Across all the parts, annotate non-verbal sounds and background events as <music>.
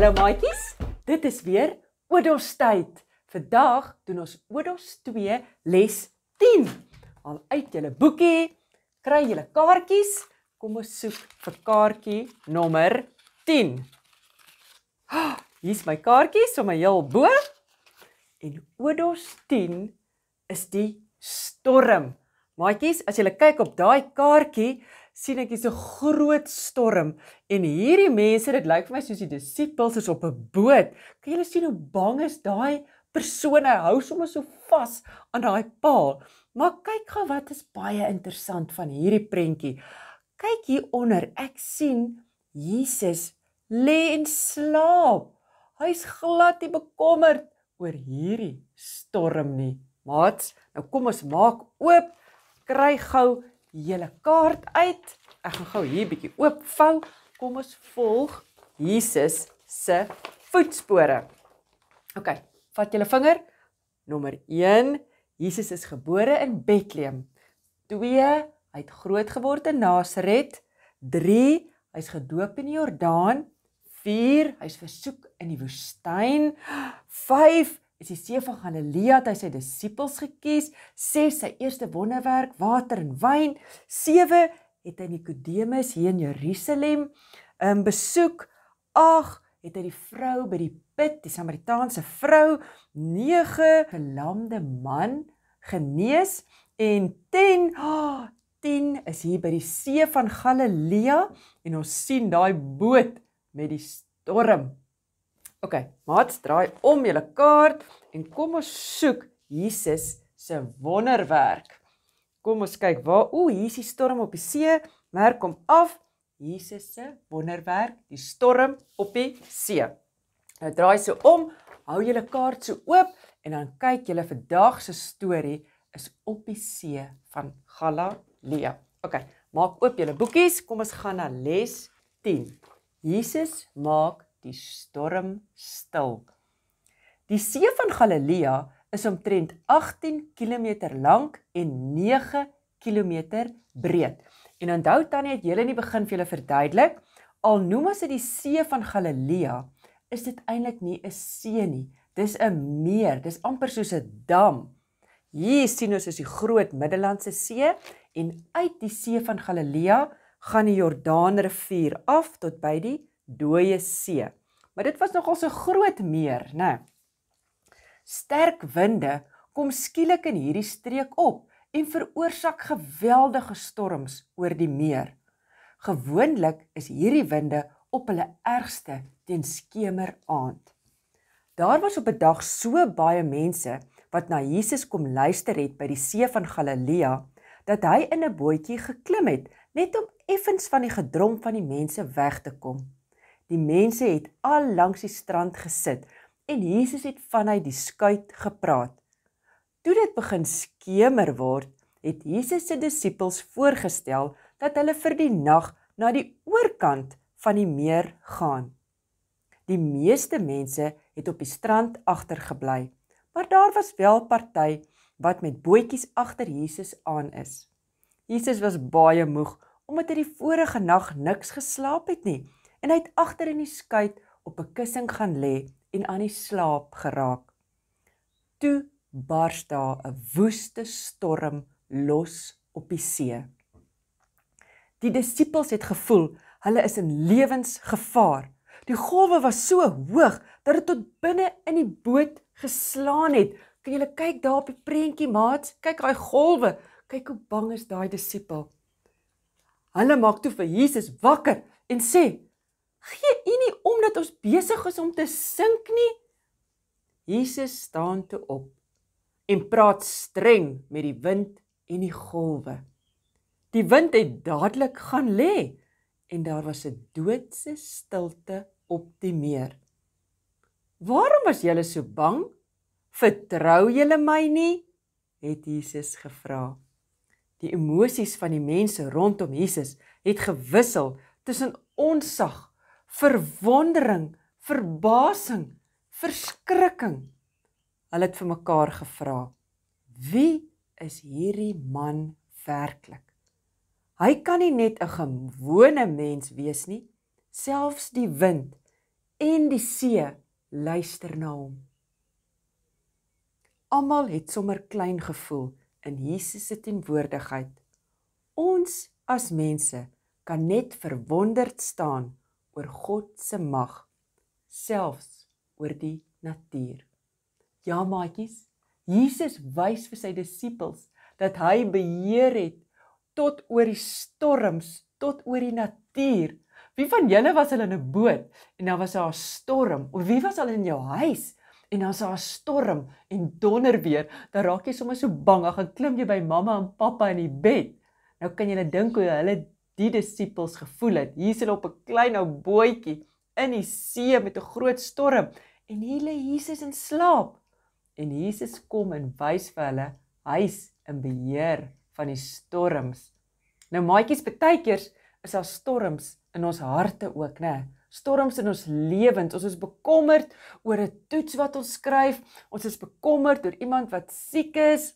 Hallo maatjies. Dit is weer Odos tyd. Vandag doen ons Odos 2 les 10. Al uit julle boekie, kry julle kaartjies. Kom ons soek vir kaartjie nommer 10. Ah, hier's my kaartjie sommer heel bo. En Odos 10 is die storm. Maatjies, as julle kyk op daai kaartjie, sien ek hier so 'n groot storm en hierdie mense, dit lyk vir my soos die disippels is op 'n boot. Kan julle sien hoe bang is daai persone? Hou sommer so vas aan daai paal. Maar kyk gou wat is baie interessant van hierdie prentjie. Kyk hieronder, ek sien Jesus lê en slaap. Hy's glad nie bekommerd oor hierdie storm nie. Maats, nou kom ons maak oop, kry gou hele kaart uit. Ek gaan gou hier bietjie oopvou. Kom ons volg Jesus se voetspore. OK, vat julle vinger. Nommer 1, Jesus is gebore in Bethlehem. 2, hy het groot geword in Nasaret. 3, hy's gedoop in die Jordaan. 4, hy's versoek in die woestyn. 5 is die see van Galilea dat hy sy disippels gekies, ses sy eerste wonderwerk, water en wyn, sewe het hy Nikodemus hier in Jerusalem um besoek, ag het hy die vrou by die put, die Samaritaanse vrou, nege gelamde man genees en 10 oh, 10 is hier by die see van Galilea en ons sien daai boot met die storm OK, maats, draai om julle kaart en kom ons soek Jesus se wonderwerk. Kom ons kyk waar o, hier is die storm op die see. Merk kom af Jesus se wonderwerk, die storm op die see. Nou draai so om, hou julle kaart so oop en dan kyk julle vandag se storie is op die see van Galilea. OK, maak oop julle boekies, kom ons gaan na les 10. Jesus maak die storm stil. Die see van Galilea is omtrent 18 km lank en 9 km breed. En onthou tannie het julle in die begin vir julle verduidelik, al noem as dit die see van Galilea, is dit eintlik nie 'n see nie. Dis 'n meer, dis amper soos 'n dam. Hier sien ons is die groot Middellandse See en uit die see van Galilea gaan die Jordaanrivier af tot by die dooie see. Maar dit was nogal so groot meer, né? Sterk winde kom skielik in hierdie streek op en veroorsaak geweldige storms oor die meer. Gewoonlik is hierdie winde op hulle ergste teen skemer aand. Daar was op 'n dag so baie mense wat na Jesus kom luister het by die see van Galilea dat hy in 'n bootjie geklim het net om effens van die gedrom van die mense weg te kom. Die mense het al langs die strand gesit en Jesus het vanuit die skuit gepraat. Toe dit begin skemer word, het Jesus se disippels voorgestel dat hulle vir die nag na die oorkant van die meer gaan. Die meeste mense het op die strand agtergebly, maar daar was wel party wat met bootjies agter Jesus aan is. Jesus was baie moeg omdat hy die vorige nag niks geslaap het nie en hy het agter in die skuit op 'n kussing gaan lê en aan die slaap geraak. Toe bars daar 'n woeste storm los op die see. Die disippels het gevoel hulle is in lewensgevaar. Die golwe was so hoog dat dit tot binne in die boot geslaan het. Kan julle kyk daar op die prentjie, maat? Kyk daai golwe. Kyk hoe bang is daai disipel. Hulle maak toe vir Jesus wakker en sê: Gee U nie omdat ons besig is om te sink nie. Jesus staan toe op en praat streng met die wind en die golwe. Die wind het dadelik gaan lê en daar was 'n doodse stilte op die meer. "Waarom was julle so bang? Vertrou julle my nie?" het Jesus gevra. Die emosies van die mense rondom Jesus het gewissel tussen onsag verwondering, verbasing, verskrikking. Hulle het vir mekaar gevra: "Wie is hierdie man werklik? Hy kan nie net 'n gewone mens wees nie. Selfs die wind en die see luister na hom." Almal het sommer klein gevoel in Jesus se teenwoordigheid. Ons as mense kan net verwonderd staan oor God se mag selfs oor die natuur. Ja maatjies, Jesus wys vir sy disippels dat hy beheer het tot oor die storms, tot oor die natuur. Wie van julle was al in 'n boot en daar was 'n storm? Of wie was al in jou huis en daar's 'n storm en donder weer, dan raak jy sommer so bang, dan klim jy by mamma en pappa in die bed. Nou kan jy net dink hoe hulle die disippels gevoel het. Hier is hulle op 'n klein ou bootjie in die see met 'n groot storm en hier lê Jesus in slaap. En Jesus kom en wys vir hulle hy's in beheer van die storms. Nou maatjies, baie keer is daar storms in ons harte ook, né? Storms in ons lewens. Ons is bekommerd oor 'n toets wat ons skryf. Ons is bekommerd oor iemand wat siek is.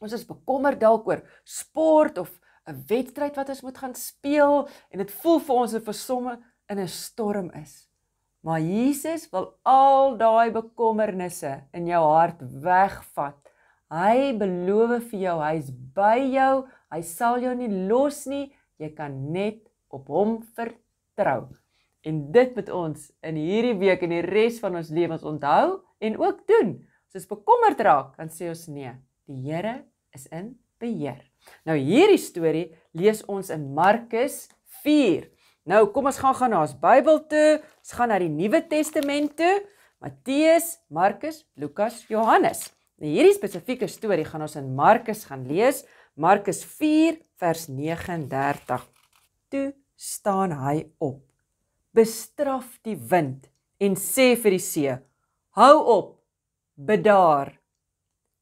Ons is bekommerd dalk oor sport of 'n wedstryd wat ons moet gaan speel en dit voel vir ons of somme in 'n storm is. Maar Jesus wil al daai bekommernisse in jou hart wegvat. Hy beloof vir jou hy's by jou. Hy sal jou nie los nie. Jy kan net op hom vertrou. En dit moet ons in hierdie week en die res van ons lewens onthou en ook doen. As ons bekommerd raak, dan sê ons nee. Die Here is in beheer. Nou hierdie storie lees ons in Markus 4. Nou kom ons gaan gaan na ons Bybel toe. Ons gaan na die Nuwe Testament toe. Matteus, Markus, Lukas, Johannes. Nou hierdie spesifieke storie gaan ons in Markus gaan lees. Markus 4 vers 39. Toe staan hy op. Bestraf die wind en sê vir die see: Hou op. Bedaar.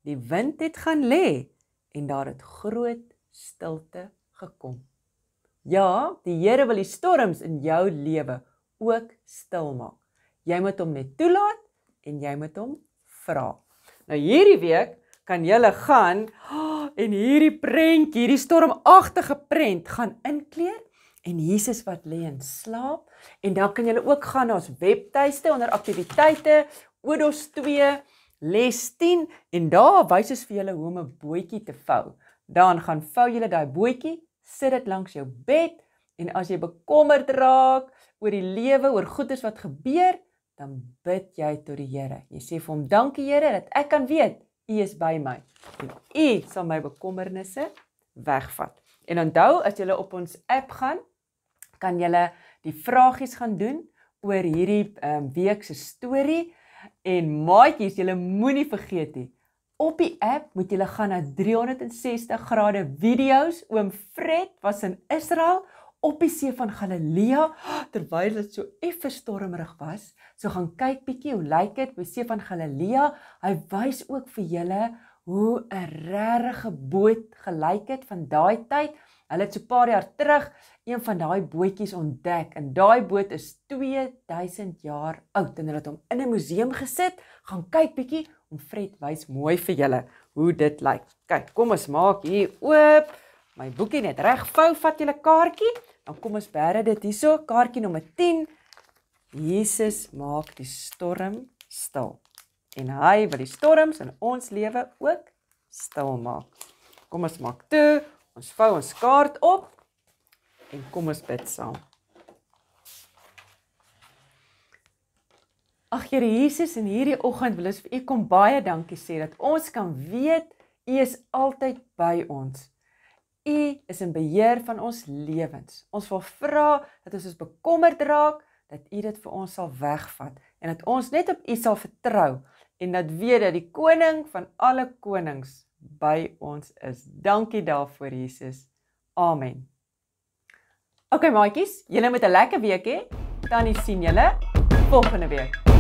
Die wind het gaan lê en daar het groot stilte gekom. Ja, die Here wil die storms in jou lewe ook stil maak. Jy moet hom net toelaat en jy moet hom vra. Nou hierdie week kan jy gaan ah, en hierdie prentjie, hierdie stormagtige prent gaan inkleer en Jesus wat lê en slaap en dan kan jy ook gaan na ons webtuiste onder aktiwiteite Odos 2 les 10 en daar wys ons vir julle hoe om 'n bootjie te vou. Dan gaan vou julle daai bootjie, sit dit langs jou bed en as jy bekommerd raak oor die lewe, oor goeders wat gebeur, dan bid jy tot die Here. Jy sê vir hom, "Dankie Here dat ek kan weet U is by my. U sal my bekommernisse wegvat." En onthou, as jy op ons app gaan, kan jy die vragies gaan doen oor hierdie um, ehm, week se storie. En maatjies, julle moenie vergeet nie. Op die app moet julle gaan na 360 grade video's oom Fred was in Israel op die see van Galilea <gasps> terwyl dit so effe stormrig was. So gaan kyk bietjie hoe lyk dit by see van Galilea. Hy wys ook vir julle hoe 'n regte boot gelyk het van daai tyd. Hulle het so 'n paar jaar terug een van daai bootjies ontdek en daai boot is 2000 jaar oud en hulle het hom in 'n museum gesit. Gaan kyk bietjie om Fred wys mooi vir julle hoe dit lyk. Kyk, kom ons maak hier oop. My boekie net regvou vat julle kaartjie. Dan kom ons bera dit hierso, kaartjie nommer 10. Jesus maak die storm stil en hy wil die storms in ons lewe ook stil maak. Kom ons maak toe. Ons vou ons kaart op en kom ons bid saam. Ag Here Jesus, in hierdie oggend wil ons vir U kom baie dankie sê dat ons kan weet U is altyd by ons. U is in beheer van ons lewens. Ons wil vra dat ons ons bekommerd raak, dat U dit vir ons sal wegvat en dat ons net op U sal vertrou en dat weet dat die koning van alle konings by ons is. Dankie daarvoor Jesus. Amen. OK maatjies, julle moet 'n lekker week hê. Dan sien julle volgende week.